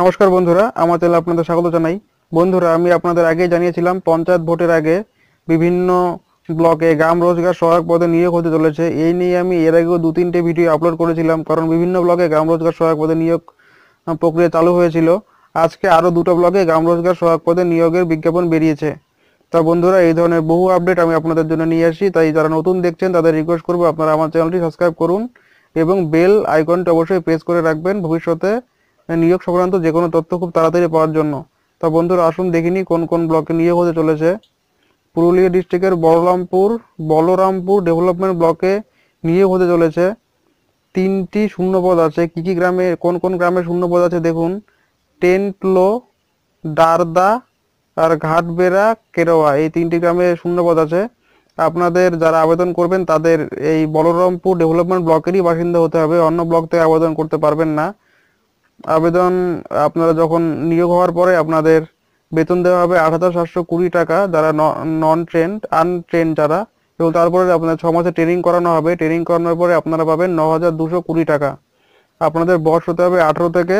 নমস্কার বন্ধুরা আমার চ্যানেল আপনাদের স্বাগত জানাই বন্ধুরা আমি আপনাদের আগে জানিয়েছিলাম পঞ্চায়েত ভোটের আগে বিভিন্ন ব্লকে গ্রাম রোজগার সহায়ক পদে নিয়োগ হতে চলেছে এই নিয়ে আমি এর আগেও দু তিনটে ভিডিও আপলোড করেছিলাম কারণ বিভিন্ন ব্লকে গ্রাম রোজগার সহায়ক পদে নিয়োগ প্রক্রিয়া চালু হয়েছিল আজকে আরও দুটো ব্লকে গ্রাম রোজগার সহায়ক পদে নিয়োগের বিজ্ঞাপন বেরিয়েছে তা বন্ধুরা এই ধরনের বহু আপডেট আমি আপনাদের জন্য নিয়ে আসি তাই যারা নতুন দেখছেন তাদের রিকোয়েস্ট করবো আপনারা আমার চ্যানেলটি সাবস্ক্রাইব করুন এবং বেল আইকনটা অবশ্যই প্রেস করে রাখবেন ভবিষ্যতে মানে নিয়োগ সংক্রান্ত যে কোনো তথ্য খুব তাড়াতাড়ি পাওয়ার জন্য তা বন্ধুরা আসুন দেখিনি কোন কোন ব্লকে নিয়োগ হতে চলেছে পুরুলিয়া ডিস্ট্রিক্টের বলরামপুর বলরামপুর ডেভেলপমেন্ট ব্লকে নিয়োগ হতে চলেছে তিনটি শূন্যপদ আছে কী কী গ্রামে কোন কোন গ্রামে শূন্যপদ আছে দেখুন টেন্টলো দারদা আর ঘাটবেড়া কেরোয়া এই তিনটি গ্রামে শূন্যপদ আছে আপনাদের যারা আবেদন করবেন তাদের এই বলরামপুর ডেভেলপমেন্ট ব্লকেরই বাসিন্দা হতে হবে অন্য ব্লক থেকে আবেদন করতে পারবেন না আবেদন আপনারা যখন নিয়োগ হওয়ার পরে আপনাদের বেতন দেওয়া হবে আট হাজার সাতশো কুড়ি টাকা যারা নন ট্রেন্ড আনট্রেন্ড যারা এবং তারপরে আপনার ছ মাসে ট্রেনিং করানো হবে ট্রেনিং করানোর পরে আপনারা পাবেন ন হাজার দুশো কুড়ি টাকা আপনাদের বয়স হতে হবে আঠারো থেকে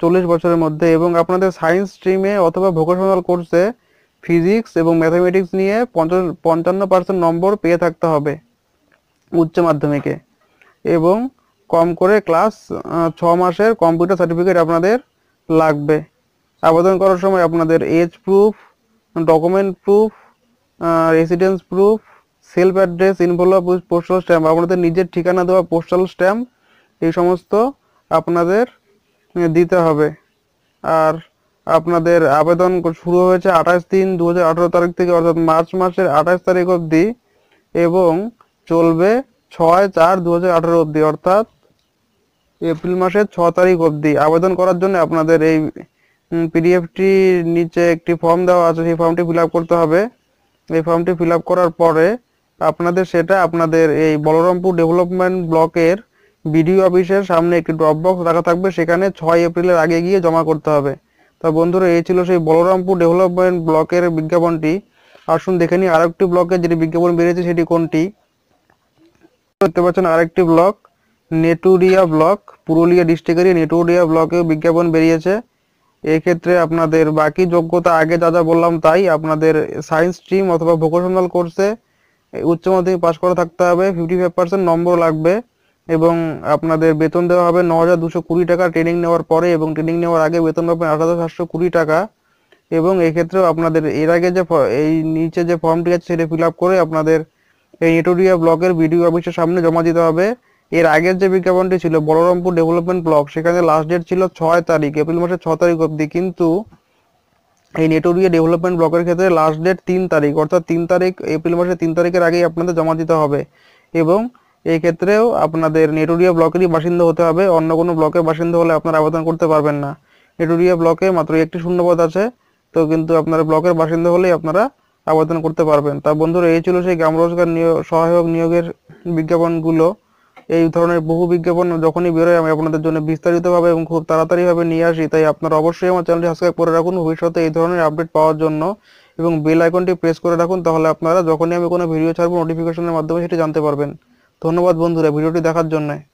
চল্লিশ বছরের মধ্যে এবং আপনাদের সায়েন্স স্ট্রিমে অথবা ভোকেশনাল কোর্সে ফিজিক্স এবং ম্যাথামেটিক্স নিয়ে পঞ্চাশ পঞ্চান্ন পার্সেন্ট নম্বর পেয়ে থাকতে হবে উচ্চ মাধ্যমিকে এবং কম করে ক্লাস ছ মাসের কম্পিউটার সার্টিফিকেট আপনাদের লাগবে আবেদন করার সময় আপনাদের age proof document proof residence proof self address envelope postal stamp আপনাদের নিজের ঠিকানা দেওয়া পোস্টাল স্ট্যাম্প এই সমস্ত আপনাদের দিতে হবে আর আপনাদের আবেদন শুরু হয়েছে আঠাশ তিন দু তারিখ থেকে অর্থাৎ মার্চ মাসের আঠাশ তারিখ অবধি এবং চলবে ছয় চার দু অবধি অর্থাৎ এপ্রিল মাসের ছ তারিখ অবধি আবেদন করার জন্য আপনাদের এই পিডিএফটির নিচে একটি ফর্ম দেওয়া আছে সেই ফর্মটি ফিল করতে হবে এই ফর্মটি ফিল করার পরে আপনাদের সেটা আপনাদের এই বলরামপুর ডেভেলপমেন্ট ব্লকের বিডিও অফিসের সামনে একটি ড্রপ বক্স রাখা থাকবে সেখানে ছয় এপ্রিলের আগে গিয়ে জমা করতে হবে তো বন্ধুরা এই ছিল সেই বলরামপুর ডেভেলপমেন্ট ব্লকের বিজ্ঞাপনটি আসুন দেখে নিই আরেকটি ব্লকে যেটি বিজ্ঞাপন বেরিয়েছে সেটি কোনটি দেখতে পাচ্ছেন আরেকটি ব্লক নেটুরিয়া ব্লক পুরুলিয়া ডিস্ট্রিক্টেরই নেটুরিয়া ব্লকে বিজ্ঞাপন বেরিয়েছে এক্ষেত্রে আপনাদের বাকি যোগ্যতা আগে যা যা বললাম তাই আপনাদের সায়েন্স স্ট্রিম অথবা ভোকেশনাল কোর্সে উচ্চ মাধ্যমিক পাশ করা থাকতে হবে ফিফটি ফাইভ পার্সেন্ট নম্বর লাগবে এবং আপনাদের বেতন দেওয়া হবে ন হাজার দুশো কুড়ি টাকা ট্রেনিং নেওয়ার পরে এবং ট্রেনিং নেওয়ার আগে বেতন পাবেন আট হাজার সাতশো কুড়ি টাকা এবং এক্ষেত্রেও আপনাদের এর আগে যে এই নিচে যে ফর্মটি আছে সেটা ফিল আপ করে আপনাদের এই নেটোরিয়া ব্লকের বিডিও অফিসের সামনে জমা দিতে হবে এর আগের যে বিজ্ঞাপনটি ছিল বলরামপুর ডেভেলপমেন্ট ব্লক সেখানে লাস্ট ডেট ছিল ছয় তারিখ এপ্রিল মাসের ছ তারিখ অবধি কিন্তু এই নেটোরিয়া ডেভেলপমেন্ট ব্লকের ক্ষেত্রে লাস্ট ডেট তিন তারিখ অর্থাৎ তিন তারিখ এপ্রিল মাসের তিন তারিখের আগেই আপনাদের জমা দিতে হবে এবং এই ক্ষেত্রেও আপনাদের নেটোরিয়া ব্লকেরই বাসিন্দা হতে হবে অন্য কোনো ব্লকের বাসিন্দা হলে আপনারা আবেদন করতে পারবেন না নেটোরিয়া ব্লকে মাত্র একটি শূন্যপদ আছে তো কিন্তু আপনারা ব্লকের বাসিন্দা হলেই আপনারা আবেদন করতে পারবেন তা বন্ধুরা এই ছিল সেই গ্রাম রোজগার নিয়োগ সহায়ক নিয়োগের বিজ্ঞাপনগুলো এই ধরনের বহু বিজ্ঞাপন যখনই বেরোয় আমি আপনাদের জন্য বিস্তারিতভাবে এবং খুব তাড়াতাড়িভাবে নিয়ে আসি তাই আপনারা অবশ্যই আমার চ্যানেলটি সাবস্ক্রাইব করে রাখুন ভবিষ্যতে এই ধরনের আপডেট পাওয়ার জন্য এবং বেল আইকনটি প্রেস করে রাখুন তাহলে আপনারা যখনই আমি কোনো ভিডিও ছাড়বো নোটিফিকেশনের মাধ্যমে সেটি জানতে পারবেন ধন্যবাদ বন্ধুরা ভিডিওটি দেখার জন্য